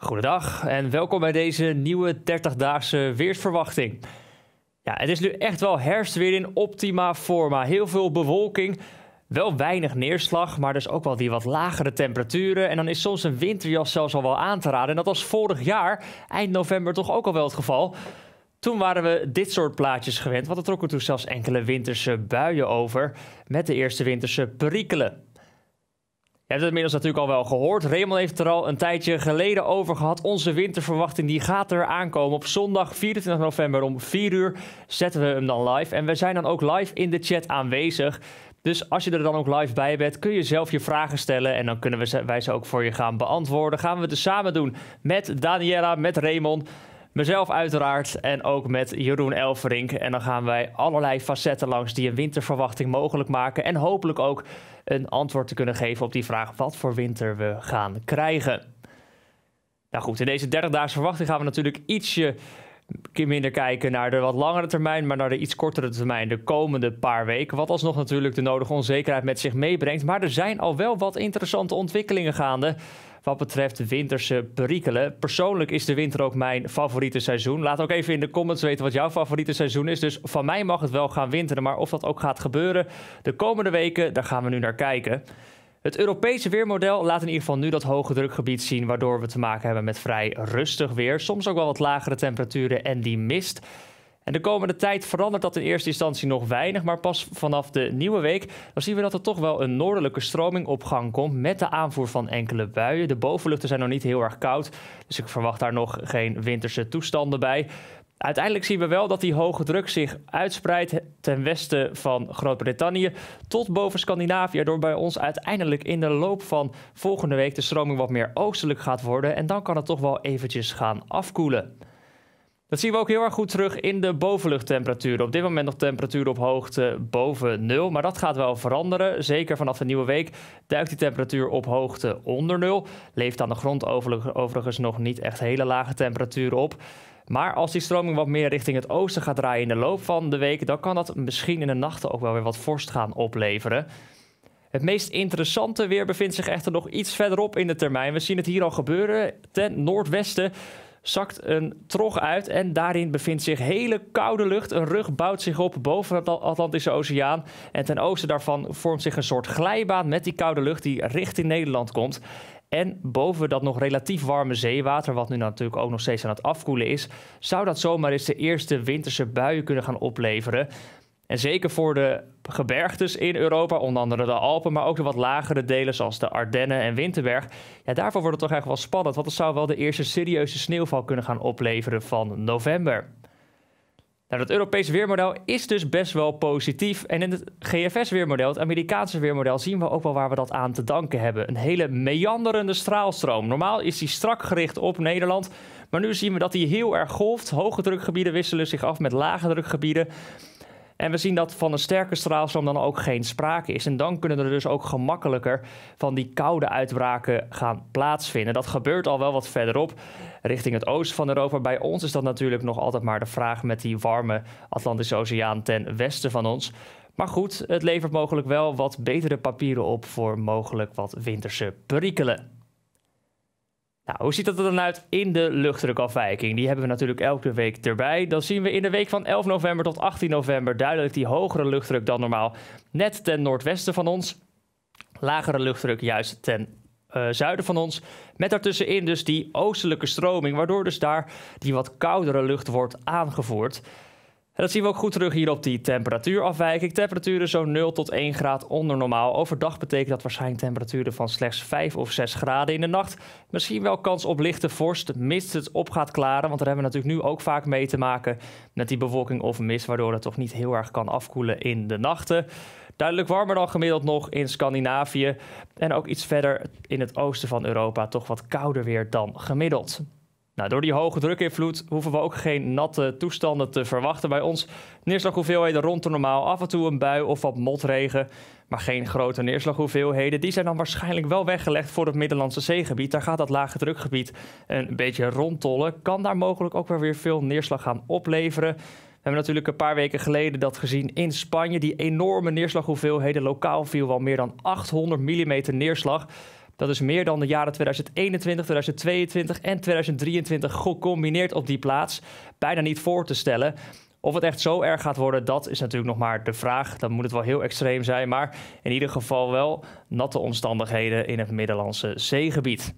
Goedendag en welkom bij deze nieuwe 30-daagse weersverwachting. Ja, het is nu echt wel herfst weer in optima forma. Heel veel bewolking, wel weinig neerslag, maar dus ook wel die wat lagere temperaturen. En dan is soms een winterjas zelfs al wel aan te raden. En dat was vorig jaar, eind november, toch ook al wel het geval. Toen waren we dit soort plaatjes gewend, want er trokken toen zelfs enkele winterse buien over met de eerste winterse perikelen. Je hebt het inmiddels natuurlijk al wel gehoord. Raymond heeft er al een tijdje geleden over gehad. Onze winterverwachting die gaat er aankomen. Op zondag 24 november om 4 uur zetten we hem dan live. En we zijn dan ook live in de chat aanwezig. Dus als je er dan ook live bij bent, kun je zelf je vragen stellen. En dan kunnen wij ze ook voor je gaan beantwoorden. Gaan we het dus samen doen met Daniela, met Raymond mezelf uiteraard en ook met Jeroen Elverink. En dan gaan wij allerlei facetten langs die een winterverwachting mogelijk maken. En hopelijk ook een antwoord te kunnen geven op die vraag wat voor winter we gaan krijgen. Nou goed, in deze 30-daagse verwachting gaan we natuurlijk ietsje minder kijken naar de wat langere termijn, maar naar de iets kortere termijn, de komende paar weken. Wat alsnog natuurlijk de nodige onzekerheid met zich meebrengt. Maar er zijn al wel wat interessante ontwikkelingen gaande wat betreft winterse perikelen. Persoonlijk is de winter ook mijn favoriete seizoen. Laat ook even in de comments weten wat jouw favoriete seizoen is. Dus van mij mag het wel gaan winteren, maar of dat ook gaat gebeuren de komende weken, daar gaan we nu naar kijken. Het Europese weermodel laat in ieder geval nu dat hoge drukgebied zien, waardoor we te maken hebben met vrij rustig weer, soms ook wel wat lagere temperaturen en die mist. En de komende tijd verandert dat in eerste instantie nog weinig, maar pas vanaf de nieuwe week dan zien we dat er toch wel een noordelijke stroming op gang komt met de aanvoer van enkele buien. De bovenluchten zijn nog niet heel erg koud, dus ik verwacht daar nog geen winterse toestanden bij. Uiteindelijk zien we wel dat die hoge druk zich uitspreidt ten westen van Groot-Brittannië tot boven Scandinavië, door bij ons uiteindelijk in de loop van volgende week de stroming wat meer oostelijk gaat worden en dan kan het toch wel eventjes gaan afkoelen. Dat zien we ook heel erg goed terug in de bovenluchttemperaturen. Op dit moment nog temperaturen op hoogte boven nul. Maar dat gaat wel veranderen. Zeker vanaf de nieuwe week duikt die temperatuur op hoogte onder nul. Leeft aan de grond overigens nog niet echt hele lage temperaturen op. Maar als die stroming wat meer richting het oosten gaat draaien in de loop van de week, dan kan dat misschien in de nachten ook wel weer wat vorst gaan opleveren. Het meest interessante weer bevindt zich echter nog iets verderop in de termijn. We zien het hier al gebeuren. Ten noordwesten zakt een trog uit en daarin bevindt zich hele koude lucht. Een rug bouwt zich op boven het Atlantische Oceaan. En ten oosten daarvan vormt zich een soort glijbaan met die koude lucht die richting Nederland komt. En boven dat nog relatief warme zeewater, wat nu natuurlijk ook nog steeds aan het afkoelen is, zou dat zomaar eens de eerste winterse buien kunnen gaan opleveren. En zeker voor de gebergtes in Europa, onder andere de Alpen, maar ook de wat lagere delen zoals de Ardennen en Winterberg. Ja, daarvoor wordt het toch eigenlijk wel spannend, want het zou wel de eerste serieuze sneeuwval kunnen gaan opleveren van november. Nou, dat Europese weermodel is dus best wel positief. En in het GFS-weermodel, het Amerikaanse weermodel, zien we ook wel waar we dat aan te danken hebben. Een hele meanderende straalstroom. Normaal is die strak gericht op Nederland. Maar nu zien we dat die heel erg golft. Hoge drukgebieden wisselen zich af met lage drukgebieden. En we zien dat van een sterke straalstroom dan ook geen sprake is. En dan kunnen er dus ook gemakkelijker van die koude uitbraken gaan plaatsvinden. Dat gebeurt al wel wat verderop richting het oosten van Europa. Bij ons is dat natuurlijk nog altijd maar de vraag met die warme Atlantische Oceaan ten westen van ons. Maar goed, het levert mogelijk wel wat betere papieren op voor mogelijk wat winterse perikelen. Nou, hoe ziet dat er dan uit in de luchtdrukafwijking? Die hebben we natuurlijk elke week erbij. Dan zien we in de week van 11 november tot 18 november duidelijk die hogere luchtdruk dan normaal net ten noordwesten van ons. Lagere luchtdruk juist ten eh, zuiden van ons. Met daartussenin dus die oostelijke stroming, waardoor dus daar die wat koudere lucht wordt aangevoerd dat zien we ook goed terug hier op die temperatuurafwijking. Temperaturen zo'n 0 tot 1 graad onder normaal. Overdag betekent dat waarschijnlijk temperaturen van slechts 5 of 6 graden. In de nacht misschien wel kans op lichte vorst, Mist het op gaat klaren. Want daar hebben we natuurlijk nu ook vaak mee te maken met die bewolking of mist, waardoor het toch niet heel erg kan afkoelen in de nachten. Duidelijk warmer dan gemiddeld nog in Scandinavië. En ook iets verder in het oosten van Europa toch wat kouder weer dan gemiddeld. Nou, door die hoge drukinvloed hoeven we ook geen natte toestanden te verwachten bij ons. Neerslaghoeveelheden rond de normaal, af en toe een bui of wat motregen. Maar geen grote neerslaghoeveelheden. Die zijn dan waarschijnlijk wel weggelegd voor het Middellandse zeegebied. Daar gaat dat lage drukgebied een beetje rondtollen. Kan daar mogelijk ook wel weer veel neerslag gaan opleveren. We hebben natuurlijk een paar weken geleden dat gezien in Spanje. Die enorme neerslaghoeveelheden lokaal viel wel meer dan 800 mm neerslag. Dat is meer dan de jaren 2021, 2022 en 2023 gecombineerd op die plaats. Bijna niet voor te stellen. Of het echt zo erg gaat worden, dat is natuurlijk nog maar de vraag. Dan moet het wel heel extreem zijn. Maar in ieder geval wel natte omstandigheden in het Middellandse zeegebied.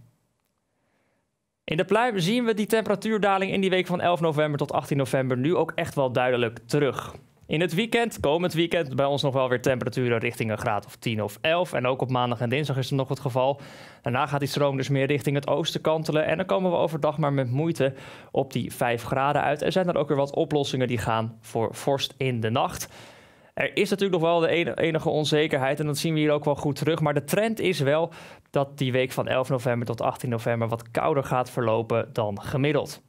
In de pluim zien we die temperatuurdaling in die week van 11 november tot 18 november nu ook echt wel duidelijk terug. In het weekend, komend weekend, bij ons nog wel weer temperaturen richting een graad of 10 of 11. En ook op maandag en dinsdag is het nog het geval. Daarna gaat die stroom dus meer richting het oosten kantelen. En dan komen we overdag maar met moeite op die 5 graden uit. Er zijn dan ook weer wat oplossingen die gaan voor vorst in de nacht. Er is natuurlijk nog wel de enige onzekerheid en dat zien we hier ook wel goed terug. Maar de trend is wel dat die week van 11 november tot 18 november wat kouder gaat verlopen dan gemiddeld.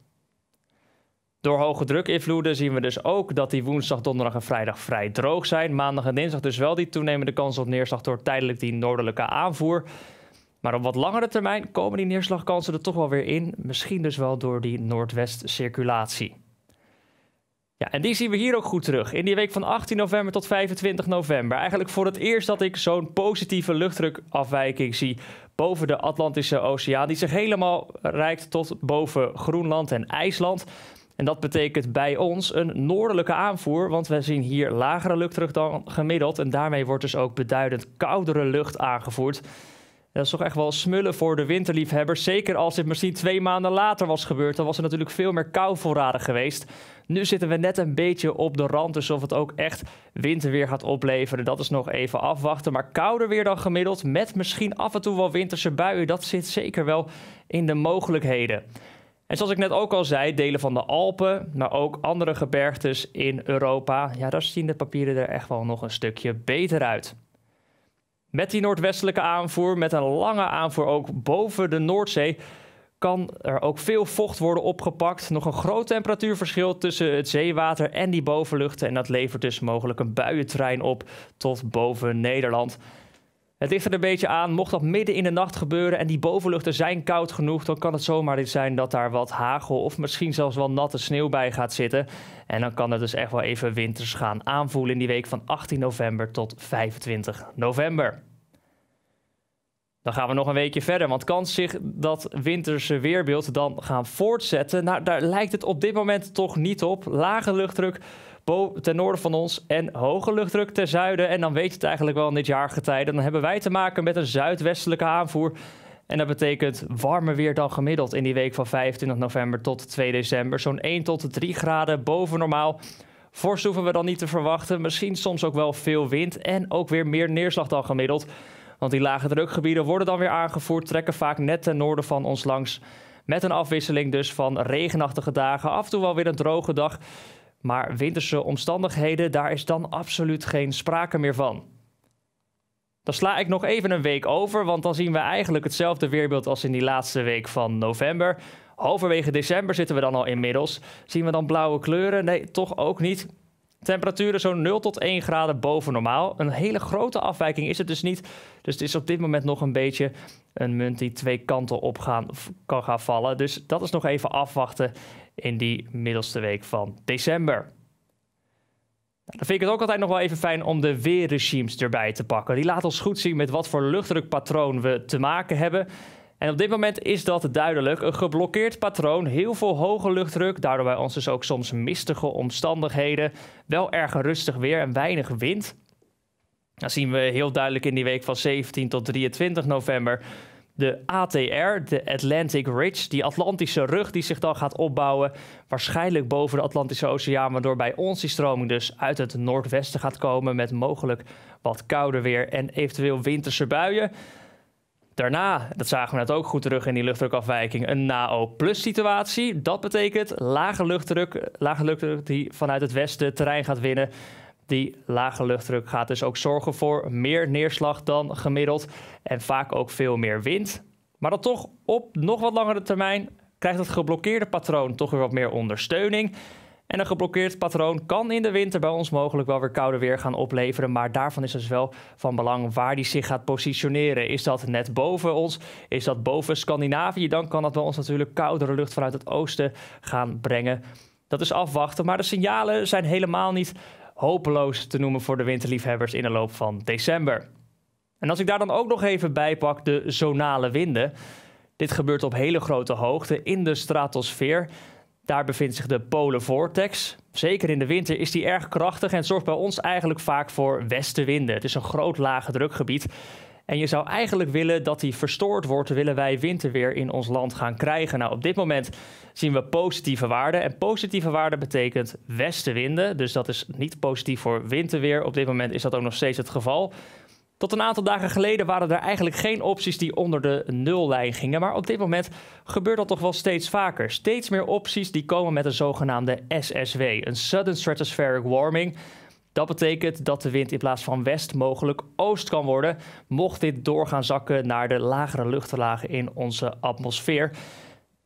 Door hoge drukinvloeden zien we dus ook dat die woensdag, donderdag en vrijdag vrij droog zijn. Maandag en dinsdag dus wel die toenemende kans op neerslag door tijdelijk die noordelijke aanvoer. Maar op wat langere termijn komen die neerslagkansen er toch wel weer in. Misschien dus wel door die noordwestcirculatie. Ja, en die zien we hier ook goed terug. In die week van 18 november tot 25 november. Eigenlijk voor het eerst dat ik zo'n positieve luchtdrukafwijking zie boven de Atlantische Oceaan. Die zich helemaal reikt tot boven Groenland en IJsland. En dat betekent bij ons een noordelijke aanvoer, want we zien hier lagere terug dan gemiddeld. En daarmee wordt dus ook beduidend koudere lucht aangevoerd. Dat is toch echt wel smullen voor de winterliefhebbers. Zeker als dit misschien twee maanden later was gebeurd. Dan was er natuurlijk veel meer kou voorraden geweest. Nu zitten we net een beetje op de rand. Dus of het ook echt winterweer gaat opleveren, dat is nog even afwachten. Maar kouder weer dan gemiddeld, met misschien af en toe wel winterse buien. Dat zit zeker wel in de mogelijkheden. En zoals ik net ook al zei, delen van de Alpen, maar ook andere gebergtes in Europa, ja, daar zien de papieren er echt wel nog een stukje beter uit. Met die noordwestelijke aanvoer, met een lange aanvoer ook boven de Noordzee, kan er ook veel vocht worden opgepakt. Nog een groot temperatuurverschil tussen het zeewater en die bovenluchten. En dat levert dus mogelijk een buientrein op tot boven Nederland. Het ligt er een beetje aan, mocht dat midden in de nacht gebeuren en die bovenluchten zijn koud genoeg, dan kan het zomaar zijn dat daar wat hagel of misschien zelfs wel natte sneeuw bij gaat zitten. En dan kan het dus echt wel even winters gaan aanvoelen in die week van 18 november tot 25 november. Dan gaan we nog een weekje verder, want kan zich dat winterse weerbeeld dan gaan voortzetten? Nou, daar lijkt het op dit moment toch niet op. Lage luchtdruk ten noorden van ons en hoge luchtdruk ten zuiden. En dan weet je het eigenlijk wel in dit getijden: Dan hebben wij te maken met een zuidwestelijke aanvoer. En dat betekent warmer weer dan gemiddeld in die week van 25 november tot 2 december. Zo'n 1 tot 3 graden boven normaal. Vorst hoeven we dan niet te verwachten. Misschien soms ook wel veel wind en ook weer meer neerslag dan gemiddeld. Want die lage drukgebieden worden dan weer aangevoerd, trekken vaak net ten noorden van ons langs. Met een afwisseling dus van regenachtige dagen, af en toe wel weer een droge dag. Maar winterse omstandigheden, daar is dan absoluut geen sprake meer van. Dan sla ik nog even een week over, want dan zien we eigenlijk hetzelfde weerbeeld als in die laatste week van november. Halverwege december zitten we dan al inmiddels. Zien we dan blauwe kleuren? Nee, toch ook niet. Temperaturen zo'n 0 tot 1 graden boven normaal. Een hele grote afwijking is het dus niet. Dus het is op dit moment nog een beetje een munt die twee kanten op gaan, kan gaan vallen. Dus dat is nog even afwachten in die middelste week van december. Nou, dan vind ik het ook altijd nog wel even fijn om de weerregimes erbij te pakken. Die laat ons goed zien met wat voor luchtdrukpatroon we te maken hebben. En op dit moment is dat duidelijk. Een geblokkeerd patroon, heel veel hoge luchtdruk. Daardoor bij ons dus ook soms mistige omstandigheden. Wel erg rustig weer en weinig wind. Dan zien we heel duidelijk in die week van 17 tot 23 november. De ATR, de Atlantic Ridge, die Atlantische rug die zich dan gaat opbouwen, waarschijnlijk boven de Atlantische Oceaan, waardoor bij ons die stroming dus uit het noordwesten gaat komen met mogelijk wat kouder weer en eventueel winterse buien. Daarna, dat zagen we net ook goed terug in die luchtdrukafwijking, een NAO plus situatie. Dat betekent lage luchtdruk, lage luchtdruk die vanuit het westen terrein gaat winnen. Die lage luchtdruk gaat dus ook zorgen voor meer neerslag dan gemiddeld en vaak ook veel meer wind. Maar dan toch op nog wat langere termijn krijgt het geblokkeerde patroon toch weer wat meer ondersteuning. En een geblokkeerd patroon kan in de winter bij ons mogelijk wel weer koude weer gaan opleveren. Maar daarvan is dus wel van belang waar die zich gaat positioneren. Is dat net boven ons? Is dat boven Scandinavië? Dan kan dat bij ons natuurlijk koudere lucht vanuit het oosten gaan brengen. Dat is afwachten. Maar de signalen zijn helemaal niet hopeloos te noemen voor de winterliefhebbers in de loop van december. En als ik daar dan ook nog even bij pak de zonale winden. Dit gebeurt op hele grote hoogte in de stratosfeer. Daar bevindt zich de Polar Vortex. Zeker in de winter is die erg krachtig en zorgt bij ons eigenlijk vaak voor westenwinden. Het is een groot lage drukgebied. En je zou eigenlijk willen dat die verstoord wordt, willen wij winterweer in ons land gaan krijgen. Nou, op dit moment zien we positieve waarden. En positieve waarden betekent westenwinden. Dus dat is niet positief voor winterweer. Op dit moment is dat ook nog steeds het geval. Tot een aantal dagen geleden waren er eigenlijk geen opties die onder de nullijn gingen. Maar op dit moment gebeurt dat toch wel steeds vaker. Steeds meer opties die komen met een zogenaamde SSW, een Sudden Stratospheric Warming. Dat betekent dat de wind in plaats van west mogelijk oost kan worden, mocht dit doorgaan zakken naar de lagere luchtlagen in onze atmosfeer.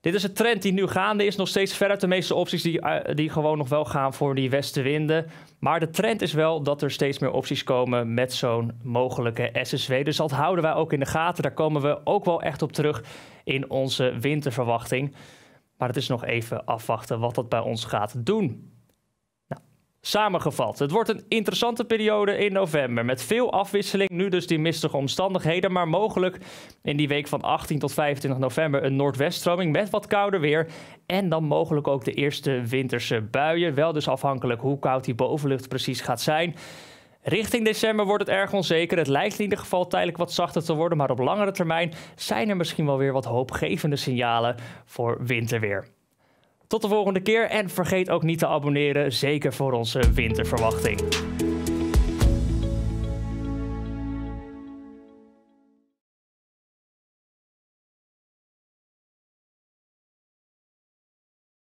Dit is een trend die nu gaande is. Nog steeds verder de meeste opties die, eh, die gewoon nog wel gaan voor die westenwinden. Maar de trend is wel dat er steeds meer opties komen met zo'n mogelijke SSW. Dus dat houden wij ook in de gaten. Daar komen we ook wel echt op terug in onze winterverwachting. Maar het is nog even afwachten wat dat bij ons gaat doen. Samengevat, het wordt een interessante periode in november met veel afwisseling. Nu dus die mistige omstandigheden, maar mogelijk in die week van 18 tot 25 november een noordweststroming met wat kouder weer. En dan mogelijk ook de eerste winterse buien. Wel dus afhankelijk hoe koud die bovenlucht precies gaat zijn. Richting december wordt het erg onzeker. Het lijkt in ieder geval tijdelijk wat zachter te worden, maar op langere termijn zijn er misschien wel weer wat hoopgevende signalen voor winterweer. Tot de volgende keer en vergeet ook niet te abonneren, zeker voor onze winterverwachting.